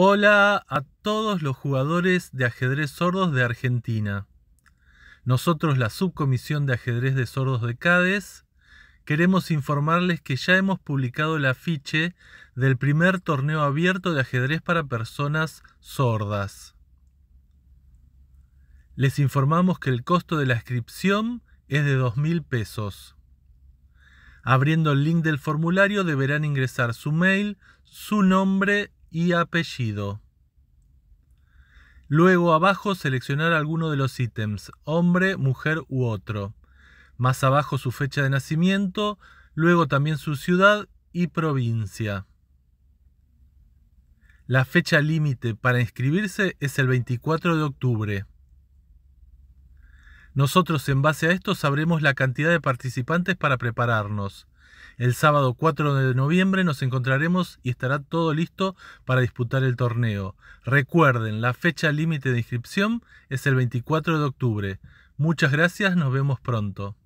Hola a todos los jugadores de ajedrez sordos de Argentina. Nosotros, la Subcomisión de Ajedrez de Sordos de CADES, queremos informarles que ya hemos publicado el afiche del primer torneo abierto de ajedrez para personas sordas. Les informamos que el costo de la inscripción es de 2.000 pesos. Abriendo el link del formulario deberán ingresar su mail, su nombre y apellido. Luego abajo seleccionar alguno de los ítems, hombre, mujer u otro. Más abajo su fecha de nacimiento, luego también su ciudad y provincia. La fecha límite para inscribirse es el 24 de octubre. Nosotros en base a esto sabremos la cantidad de participantes para prepararnos. El sábado 4 de noviembre nos encontraremos y estará todo listo para disputar el torneo. Recuerden, la fecha límite de inscripción es el 24 de octubre. Muchas gracias, nos vemos pronto.